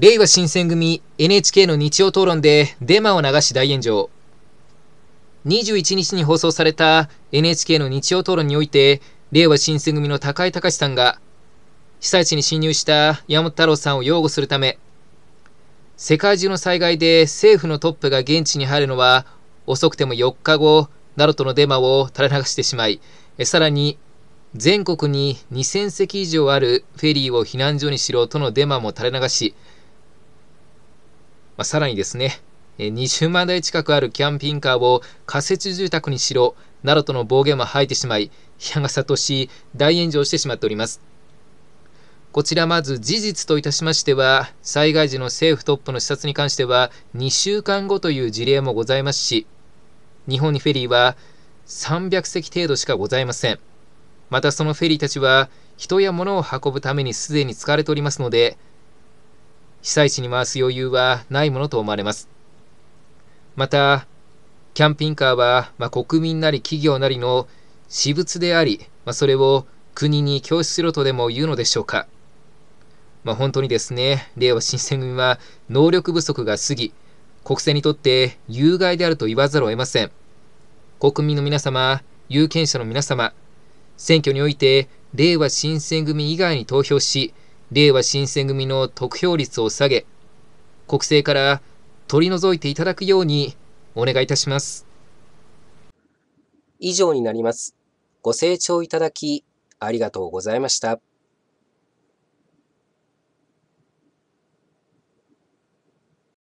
いわ新選組 NHK の日曜討論でデマを流し大炎上。21日に放送された NHK の日曜討論において、れいわ新選組の高井隆さんが、被災地に侵入した山本太郎さんを擁護するため、世界中の災害で政府のトップが現地に入るのは遅くても4日後などとのデマを垂れ流してしまい、さらに全国に2000隻以上あるフェリーを避難所にしろとのデマも垂れ流し、まあ、さらにですね、20万台近くあるキャンピングカーを仮設住宅にしろなどとの暴言も吐いてしまい、批判が殺到し、大炎上してしまっております。こちらまず事実といたしましては、災害時の政府トップの視察に関しては、2週間後という事例もございますし、日本にフェリーは300隻程度しかございません。またそのフェリーたちは、人や物を運ぶためにすでに使われておりますので、被災地に回す余裕はないものと思われます。また、キャンピングカーは、まあ、国民なり企業なりの私物であり、まあ、それを国に供出しろとでも言うのでしょうか。まあ、本当にですね、令和新選組は能力不足が過ぎ、国政にとって有害であると言わざるを得ません。国民の皆様、有権者の皆様、選挙において令和新選組以外に投票し、令和新選組の得票率を下げ、国政から取り除いていただくようにお願いいたします。以上になります。ご清聴いただき、ありがとうございました。